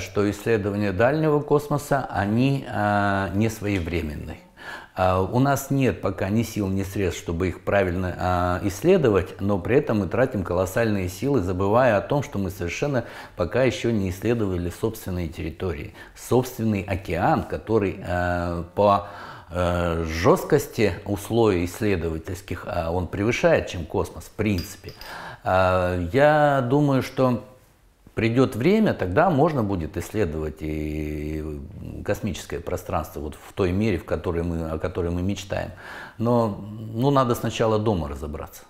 что исследования дальнего космоса, они а, не своевременны. А, у нас нет пока ни сил, ни средств, чтобы их правильно а, исследовать, но при этом мы тратим колоссальные силы, забывая о том, что мы совершенно пока еще не исследовали собственные территории, собственный океан, который а, по а, жесткости условий исследовательских а, он превышает, чем космос в принципе. А, я думаю, что Придет время, тогда можно будет исследовать и космическое пространство вот в той мере, в которой мы, о которой мы мечтаем. Но ну, надо сначала дома разобраться.